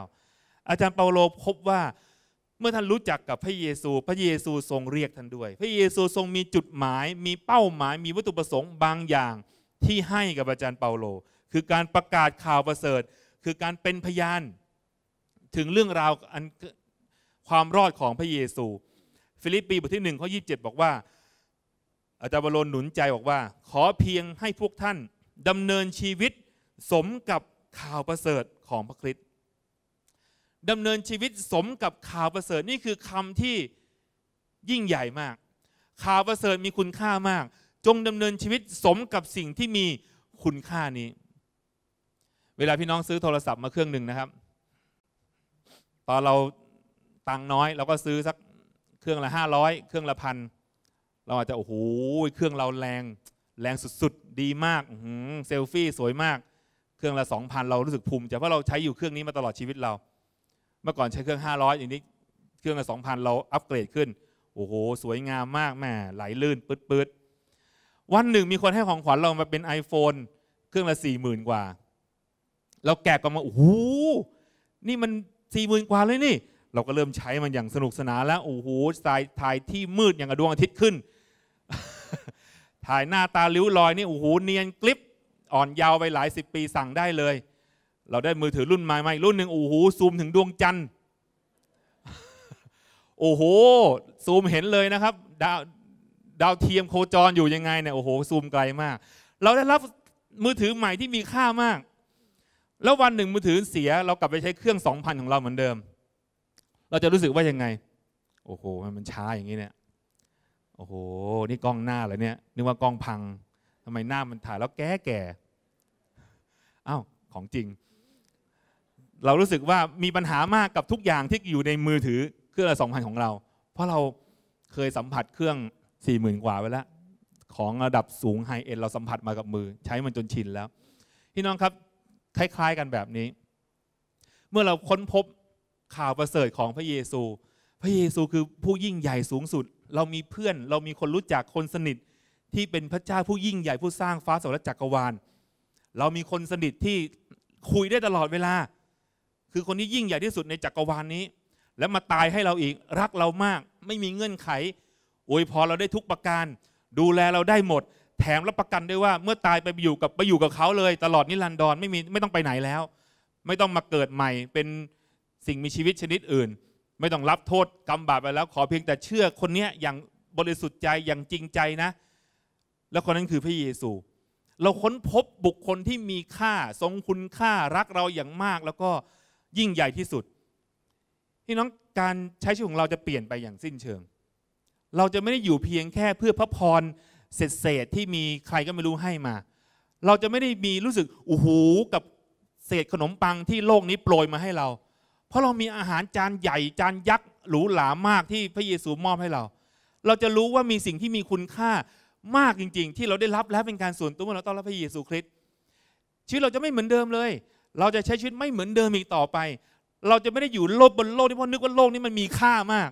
อาจารย์เปาโลพบว่าเมื่อท่านรู้จักกับพระเยซู พระเยซูทรงเรียกท่านด้วย พระเยซูทรงมีจุดหมาย มีเป้าหมาย มีวัตถุประสงค์บางอย่างที่ให้กับอาจารย์เปาโล คือการประกาศข่าวประเสริฐ คือการเป็นพยาน ถึงเรื่องราวอันความรอดของพระเยซู ฟิลิปปีบทที่หนึ่งข้อยีบอกว่าอาจารย์บาโลหนุนใจบอกว่า ขอเพียงให้พวกท่านดำเนินชีวิตสมกับข่าวประเสริฐของพระคริสต์ดำเนินชีวิตสมกับข่าวประเสริฐนี่คือคำที่ยิ่งใหญ่มาก ข่าวประเสริฐมีคุณค่ามาก จงดำเนินชีวิตสมกับสิ่งที่มีคุณค่านี้ เวลาพี่น้องซื้อโทรศัพท์มาเครื่องหนึ่งนะครับ ตอนเราตังน้อยเราก็ซื้อสักเครื่องละห้าร้อยเครื่องละพันเราอาจจะโอ้โหเครื่องเราแรงแรงสุดๆดีมากเซลฟี่สวยมากเครื่อง ละสองพันเรารู้สึกภูมิใจเพราะเราใช้อยู่เครื่องนี้มาตลอดชีวิตเรา เมื่อก่อนใช้เครื่องห้าร้อยอ่างนี้ เครื่องละสองพันเราอัปเกรดขึ้น โอ้โห สวยงามมาก แม่ไหลลื่นปื๊ดๆวันหนึ่งมีคนให้ของขวัญเรา มาเป็น iPhone เครื่องละสี่หมื่นกว่าเราแกะกันมาโอ้โหนี่มันสี่หมื่นกว่าเลยนี่ เราก็เริ่มใช้มันอย่างสนุกสนานแล้วโอ้โหสายถ่ายที่มืดอย่างกดวงอาทิตย์ขึ้น ถ่ายหน้าตาลิ้วลอยนี่โอ้โหเนียนกลิบอ่อนยาวไปหลายสิบปีสั่งได้เลย เราได้มือถือรุ่นใหม่หๆรุ่นหนึ่งโอ้โหซูมถึงดวงจันทร์ โอ้โห ซูมเห็นเลยนะครับ ดาวดาวเทียมโคจรอยู่ยังไงเนี่ยโอ้โห ซูมไกลมาก เราได้รับมือถือใหม่ที่มีค่ามาก แล้ววันหนึ่งมือถือเสีย เรากลับไปใช้เครื่องสองพันของเราเหมือนเดิม เราจะรู้สึกว่ายังไง โอ้โหมันช้าอย่างนี้เนี่ย โอ้โห นี่กล้องหน้าเลยเนี่ยนึกว่ากล้องพังทำไมหน้ามันถ่ายแล้วแก่แก่อ้าวของจริง เรารู้สึกว่ามีปัญหามากกับทุกอย่างที่อยู่ในมือถือ เครื่องละสองพันของเรา เพราะเราเคยสัมผัสเครื่องสี่หมื่นกว่าไปแล้ว ของระดับสูงไฮเอ็นเราสัมผัสมากับมือใช้มันจนชินแล้ว พี่น้องครับคล้ายๆกันแบบนี้ เมื่อเราค้นพบข่าวประเสริฐของพระเยซู พระเยซูคือผู้ยิ่งใหญ่สูงสุด เรามีเพื่อนเรามีคนรู้จักคนสนิทที่เป็นพระเจ้าผู้ยิ่งใหญ่ผู้สร้างฟ้าสวรรค์จักรวาล เรามีคนสนิทที่คุยได้ตลอดเวลา คือคนที่ยิ่งใหญ่ที่สุดในจักรวาลนี้ แล้วมาตายให้เราอีกรักเรามาก ไม่มีเงื่อนไขอวยพรเราได้ทุกประการดูแลเราได้หมด แถมรับประกันด้วยว่าเมื่อตายไปอยู่กับไปอยู่กับเขาเลยตลอดนิรันดรไม่มีไม่ต้องไปไหนแล้ว ไม่ต้องมาเกิดใหม่ เป็นสิ่งมีชีวิตชนิดอื่น ไม่ต้องรับโทษกรรมบาปไปแล้ว ขอเพียงแต่เชื่อคนนี้อย่างบริสุทธิ์ใจอย่างจริงใจนะแล้วคนนั้นคือพระเยซู เราค้นพบบุคคลที่มีค่า ทรงคุณค่ารักเราอย่างมากแล้วก็ยิ่งใหญ่ที่สุดพี่น้องการใช้ชีวิตของเราจะเปลี่ยนไปอย่างสิ้นเชิง เราจะไม่ได้อยู่เพียงแค่เพื่อพระพรเศษเศษที่มีใครก็ไม่รู้ให้มา เราจะไม่ได้มีรู้สึกอู้หูกับเศษขนมปังที่โลกนี้โปรยมาให้เรา เพราะเรามีอาหารจานใหญ่จานยักษ์หรูหรามากที่พระเยซูมอบให้เรา เราจะรู้ว่ามีสิ่งที่มีคุณค่ามากจริง ๆ ที่เราได้รับแล้วเป็นการส่วนตัวเราต้อนรับพระเยซูคริสต์ชีวิตเราจะไม่เหมือนเดิมเลย เราจะใช้ชีวิตไม่เหมือนเดิมอีกต่อไป เราจะไม่ได้อยู่โลกบนโลก ที่พ่อนึกว่าโลกนี้มันมีค่ามาก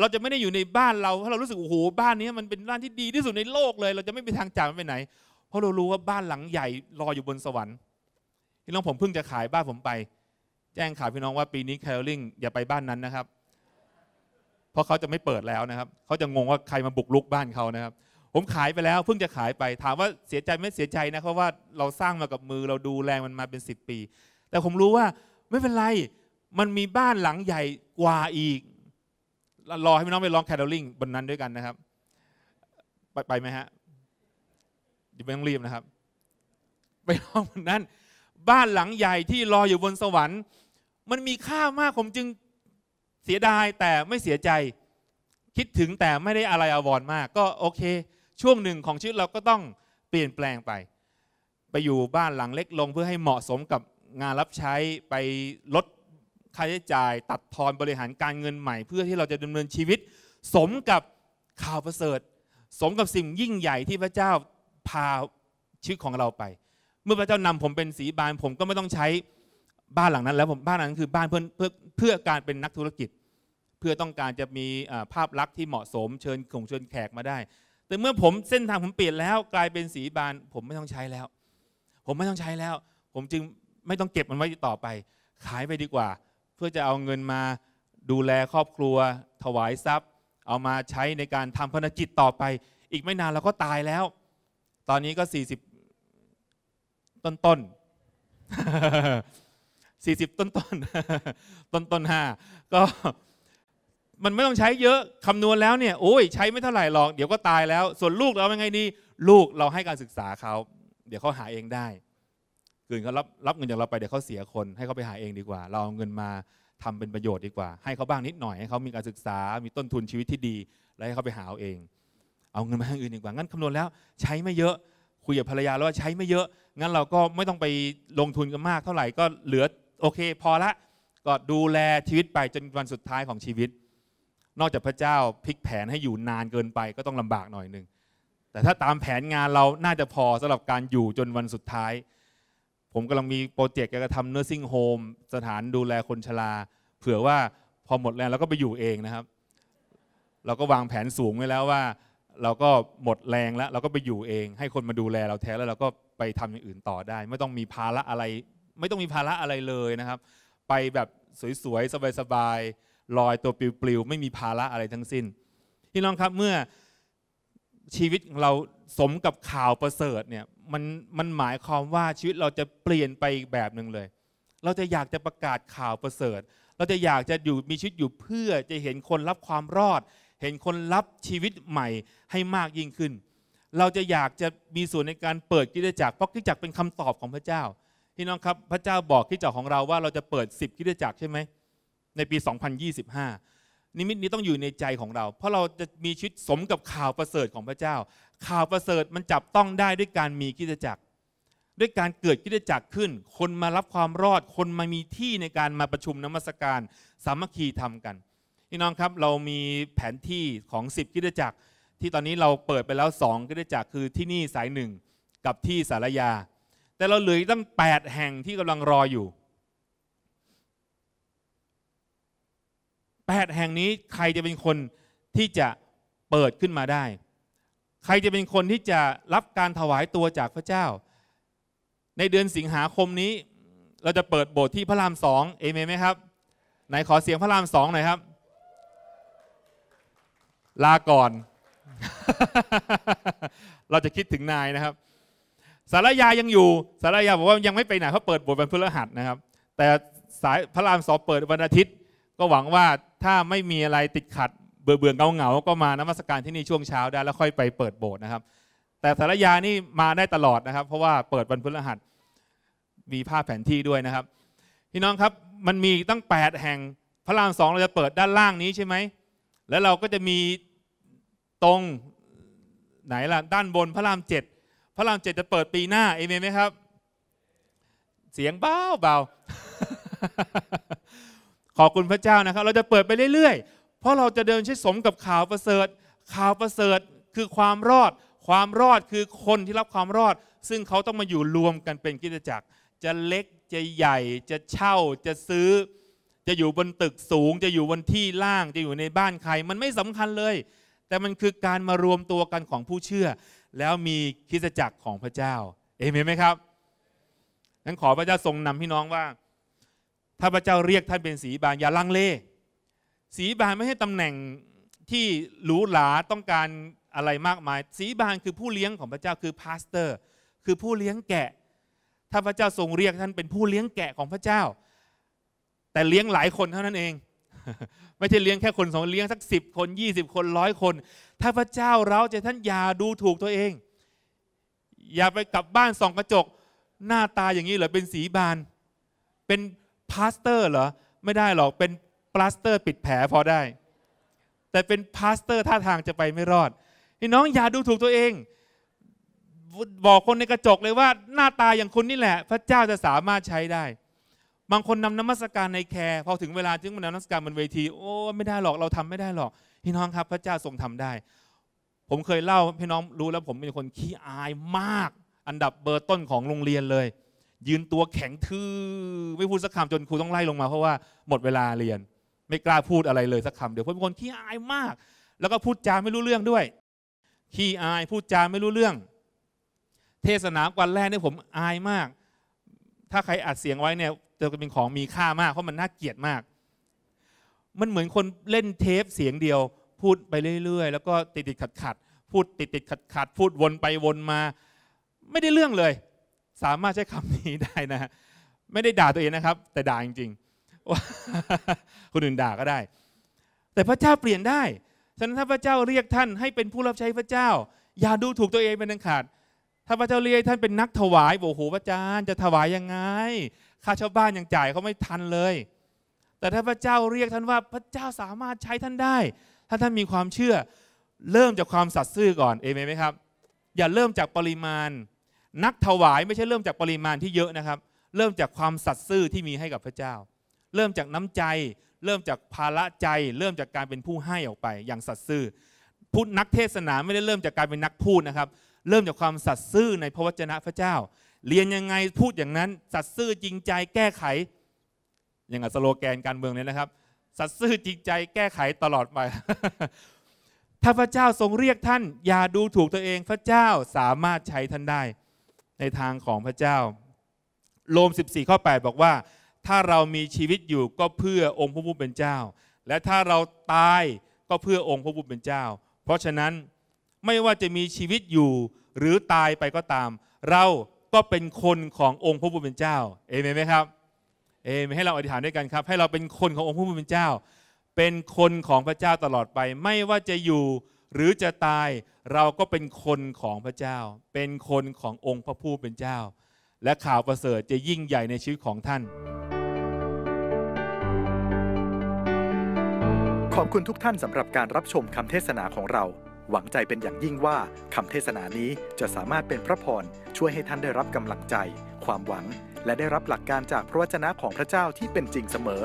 เราจะไม่ได้อยู่ในบ้านเราเพราะเรารู้สึกโอ้โหบ้านนี้มันเป็นบ้านที่ดีที่สุดในโลกเลย เราจะไม่มีทางจากมันไปไหนเพราะเรารู้ว่าบ้านหลังใหญ่รออยู่บนสวรรค์ พี่น้องผมเพิ่งจะขายบ้านผมไปแจ้งข่าวพี่น้องว่าปีนี้แคลริงอย่าไปบ้านนั้นนะครับเพราะเขาจะไม่เปิดแล้วนะครับ เขาจะงงว่าใครมาบุกลุกบ้านเขานะครับผมขายไปแล้วเพิ่งจะขายไป ถามว่าเสียใจไม่เสียใจนะเพราะว่าเราสร้างมากับมือเราดูแรงมันมาเป็นิบปี แต่ผมรู้ว่าไม่เป็นไร มันมีบ้านหลังใหญ่กว่าอีกรอให้พี่น้องไปลองแคดลลิงบนนั้นด้วยกันนะครับ ไปไปไหมฮะอย่าไปต้องรีบนะครับ ไปลองบนนั้น บ้านหลังใหญ่ที่รออยู่บนสวรรค์ มันมีค่ามากผมจึงเสียดายแต่ไม่เสียใจคิดถึงแต่ไม่ได้อะไรอาวรมาก ก็โอเคช่วงหนึ่งของชีวิตเราก็ต้องเปลี่ยนแปลงไป ไปอยู่บ้านหลังเล็กลงเพื่อให้เหมาะสมกับงานรับใช้ไปลดค่าใช้จ่าย ตัดทอนบริหารการเงินใหม่ เพื่อที่เราจะดำเนินชีวิต สมกับข่าวประเสริฐสมกับสิ่งยิ่งใหญ่ที่พระเจ้าพาชีวิตของเราไป เมื่อพระเจ้านำผมเป็นสีบานผมก็ไม่ต้องใช้บ้านหลังนั้น แล้วผมบ้านนั้นคือบ้านเพื่อเพื่อเพื่อการเป็นนักธุรกิจ เพื่อต้องการจะมีภาพลักษณ์ที่เหมาะสม เชิญของเชิญแขกมาได้แต่เมื่อผมเส้นทางผมเปลี่ยนแล้วกลายเป็นสีบาน ผมไม่ต้องใช้แล้ว ผมไม่ต้องใช้แล้ว ผมจึงไม่ต้องเก็บมันไว้ต่อไป ขายไปดีกว่า เพื่อจะเอาเงินมาดูแลครอบครัว ถวายทรัพย์ เอามาใช้ในการทำพนจิตต่อไป อีกไม่นานเราก็ตายแล้ว ตอนนี้ก็ 40 ต้นต้นสี่สิบต้นต้นต้นต้นห้าก็มันไม่ต้องใช้เยอะ คำนวณแล้วเนี่ยโอ้ยใช้ไม่เท่าไหร่หรอกเดี๋ยวก็ตายแล้ว ส่วนลูกเราเป็นไงดีลูกเราให้การศึกษาเขาเดี๋ยวเขาหาเองได้คืนเขารับรับเงินจากเราไปเดี๋ยวเขาเสียคนให้เขาไปหาเองดีกว่าเราเอาเงินมาทำเป็นประโยชน์ดีกว่า ให้เขาบ้างนิดหน่อยให้เขามีการศึกษามีต้นทุนชีวิตที่ดีแล้วให้เขาไปหาเอาเองเอาเงินมาให้อื่นดีกว่างั้นคำนวณแล้ว ใช้ไม่เยอะคุยกับภรรยาแล้วว่าใช้ไม่เยอะงั้นเราก็ไม่ต้องไปลงทุนกันมากเท่าไหร่ก็เหลือโอเค พอละก็ดูแลชีวิตไปจนวันสุดท้ายของชีวิตนอกจากพระเจ้าพลิกแผนให้อยู่นานเกินไป ก็ต้องลำบากหน่อยหนึ่ง แต่ถ้าตามแผนงานเราน่าจะพอสำหรับการอยู่จนวันสุดท้าย ผมกำลังมีโปรเจกต์จะทำเนอร์ซิ่งโฮมสถานดูแลคนชราเผื่อว่าพอหมดแรงเราก็ไปอยู่เองนะครับ เราก็วางแผนสูงไว้แล้วว่าเราก็หมดแรงแล้วเราก็ไปอยู่เอง ให้คนมาดูแลเราแท้แล้วเราก็ไปทำอย่างอื่นต่อได้ ไม่ต้องมีภาระอะไร ไม่ต้องมีภาระอะไรเลยนะครับ ไปแบบสวยๆสบายๆลอยตัวปลิวๆไม่มีภาระอะไรทั้งสิ้นพี่น้องครับเมื่อชีวิตเราสมกับข่าวประเสริฐเนี่ยมันมันหมายความว่าชีวิตเราจะเปลี่ยนไปอีกแบบหนึ่งเลย เราจะอยากจะประกาศข่าวประเสริฐเราจะอยากจะอยู่มีชีวิตอยู่เพื่อจะเห็นคนรับความรอด เห็นคนรับชีวิตใหม่ให้มากยิ่งขึ้น เราจะอยากจะมีส่วนในการเปิดกิจจักรเพราะกิจจักรเป็นคำตอบของพระเจ้าพี่น้องครับพระเจ้าบอกกิจจักรของเราว่าเราจะเปิด10กิจจักรใช่ไหมในปี 2025 นิมิตนี้ต้องอยู่ในใจของเรา เพราะเราจะมีชีวิตสมกับข่าวประเสริฐของพระเจ้า ข่าวประเสริฐมันจับต้องได้ด้วยการมีกิจจักร ด้วยการเกิดกิจจักรขึ้น คนมารับความรอด คนมามีที่ในการมาประชุมนมัสการสามัคคีทำกันพี่น้องครับเรามีแผนที่ของ 10 กิจจักร ที่ตอนนี้เราเปิดไปแล้ว 2 กิจจักรคือที่นี่สายหนึ่งกับที่สารยา แต่เราเหลือตั้ง 8 แห่งที่กำลังรออยู่8แห่งนี้ใครจะเป็นคนที่จะเปิดขึ้นมาได้ ใครจะเป็นคนที่จะรับการถวายตัวจากพระเจ้า ในเดือนสิงหาคมนี้ เราจะเปิดโบสถ์ที่พระรามสองเอเมนไหมครับไหนขอเสียงพระรามสองหน่อยครับ ลาก่อน เราจะคิดถึงนายนะครับสารยายังอยู่สารยาบอกว่ายังไม่ไปไหนเพราะเปิดโบสถ์วันพฤหัสนะครับ แต่สายพระรามสองเปิดวันอาทิตย์ก็หวังว่าถ้าไม่มีอะไรติดขัดเบื่อเบื่อเงาเงาก็มานมัสการที่นี่ช่วงเช้าได้แล้วค่อยไปเปิดโบสถ์นะครับ แต่สารยานี่มาได้ตลอดนะครับ เพราะว่าเปิดวันพฤหัสมีภาพแผนที่ด้วยนะครับพี่น้องครับมันมีตั้ง 8 แห่งพระรามสองเราจะเปิดด้านล่างนี้ใช่ไหมแล้วเราก็จะมีตรงไหนล่ะด้านบนพระรามเจ็ดพระรามเจ็ดจะเปิดปีหน้าเอเมนไหมครับ เสียงเบาเบาขอบคุณพระเจ้านะครับ เราจะเปิดไปเรื่อยๆ เพราะเราจะเดินใช้สมกับข่าวประเสริฐ ข่าวประเสริฐคือความรอด ความรอดคือคนที่รับความรอด ซึ่งเขาต้องมาอยู่รวมกันเป็นกิจจักร จะเล็กจะใหญ่จะเช่าจะซื้อ จะอยู่บนตึกสูง จะอยู่บนที่ล่างจะอยู่ในบ้านใคร มันไม่สำคัญเลย แต่มันคือการมารวมตัวกันของผู้เชื่อ แล้วมีคิสตจักรของพระเจ้า เอเมนไหมครับนั้นขอพระเจ้าทรงนำพี่น้องว่าถ้าพระเจ้าเรียกท่านเป็นสีบานอย่าลังเลสีบานไม่ใช่ตำแหน่งที่หรูหราต้องการอะไรมากมาย สีบานคือผู้เลี้ยงของพระเจ้าคือพาสเตอร์ คือผู้เลี้ยงแกะ ถ้าพระเจ้าทรงเรียกท่านเป็นผู้เลี้ยงแกะของพระเจ้า แต่เลี้ยงหลายคนเท่านั้นเอง ไม่ใช่เลี้ยงแค่คนสองเลี้ยงสักสิบคนยี่สิบคนร้อยคน ถ้าพระเจ้าเราจะท่านอย่าดูถูกตัวเอง อย่าไปกลับบ้านส่องกระจกหน้าตาอย่างนี้เหรอเป็นสีบานเป็นพลาสเตอร์เหรอไม่ได้หรอกเป็นพลาสเตอร์ปิดแผลพอได้ แต่เป็นพลาสเตอร์ท่าทางจะไปไม่รอดพี่น้องอย่าดูถูกตัวเอง บอกคนในกระจกเลยว่าหน้าตาอย่างคุณนี่แหละ พระเจ้าจะสามารถใช้ได้ บางคนนำนมัสการในแคร์พอถึงเวลาจึงมานำนมัสการบนเวทีโอ้ไม่ได้หรอกเราทำไม่ได้หรอก พี่น้องครับ พระเจ้าทรงทำได้ ผมเคยเล่า พี่น้องรู้แล้ว ผมเป็นคนขี้อายมาก อันดับเบอร์ต้นของโรงเรียนเลยยืนตัวแข็งทื่อไม่พูดสักคำจนครูต้องไล่ลงมา เพราะว่าหมดเวลาเรียน ไม่กล้าพูดอะไรเลยสักคำเดี๋ยวเพเป็นคนขี้อายมาก แล้วก็พูดจาไม่รู้เรื่องด้วย ขี้อายพูดจาไม่รู้เรื่อง เทศนาวันแรกนี่ผมอายมาก ถ้าใครอัดเสียงไว้เนี่ยจะเป็นของมีค่ามาก เพราะมันน่าเกลียดมาก มันเหมือนคนเล่นเทปเสียงเดียวพูดไปเรื่อยๆ แล้วก็ติดติดขัดขัดพูดติดติดขัดขัดพูดวนไปวนมา ไม่ได้เรื่องเลยสามารถใช้คำนี้ได้นะฮะ ไม่ได้ด่าตัวเองนะครับ แต่ด่าจริงๆว่าคนอื่นด่าก็ได้ แต่พระเจ้าเปลี่ยนได้ ฉะนั้นถ้าพระเจ้าเรียกท่านให้เป็นผู้รับใช้พระเจ้าอย่าดูถูกตัวเองเป็นอันขาด ถ้าพระเจ้าเรียกท่านเป็นนักถวายโอ้โหพระอาจารย์จะถวายยังไงค่าชาวบ้านยังจ่ายเขาไม่ทันเลย แต่ถ้าพระเจ้าเรียกท่านว่าพระเจ้าสามารถใช้ท่านได้ ถ้าท่านมีความเชื่อเริ่มจากความสัตย์ซื่อก่อนเอเมนไหมครับ อย่าเริ่มจากปริมาณนักถวายไม่ใช่เริ่มจากปริมาณที่เยอะนะครับ เริ่มจากความสัตย์ซื่อที่มีให้กับพระเจ้า เริ่มจากน้ำใจ เริ่มจากภาระใจ เริ่มจากการเป็นผู้ให้ออกไป อย่างสัตย์ซื่อ พูดนักเทศนาไม่ได้เริ่มจากการเป็นนักพูดนะครับ เริ่มจากความสัตย์ซื่อในพระวจนะพระเจ้า เรียนยังไงพูดอย่างนั้น สัตย์ซื่อจริงใจแก้ไข อย่างกับสโลแกนการเมืองเ่ยนะครับ สัตย์ซื่อจริงใจแก้ไขตลอดไป ถ้าพระเจ้าทรงเรียกท่านอย่าดูถูกตัวเองพระเจ้าสามารถใช้ท่านได้ในทางของพระเจ้า โรม 14 ข้อ 8 บอกว่า ถ้าเรามีชีวิตอยู่ก็เพื่อองค์พระผู้เป็นเจ้า และถ้าเราตายก็เพื่อองค์พระผู้เป็นเจ้า เพราะฉะนั้นไม่ว่าจะมีชีวิตอยู่หรือตายไปก็ตาม เราก็เป็นคนขององค์พระผู้เป็นเจ้า เอเมนไหมครับ เอเมนให้เราอธิษฐานด้วยกันครับ ให้เราเป็นคนขององค์พระผู้เป็นเจ้า เป็นคนของพระเจ้าตลอดไป ไม่ว่าจะอยู่หรือจะตายเราก็เป็นคนของพระเจ้า เป็นคนขององค์พระผู้เป็นเจ้า และข่าวประเสริฐจะยิ่งใหญ่ในชีวิตของท่าน ขอบคุณทุกท่านสำหรับการรับชมคำเทศนาของเรา หวังใจเป็นอย่างยิ่งว่าคำเทศนานี้จะสามารถเป็นพระพร ช่วยให้ท่านได้รับกำลังใจ ความหวังและได้รับหลักการจากพระวจนะของพระเจ้าที่เป็นจริงเสมอ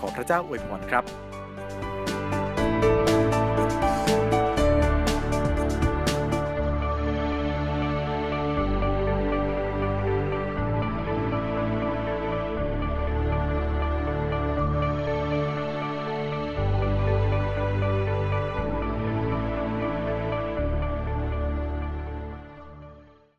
ขอพระเจ้าอวยพรครับ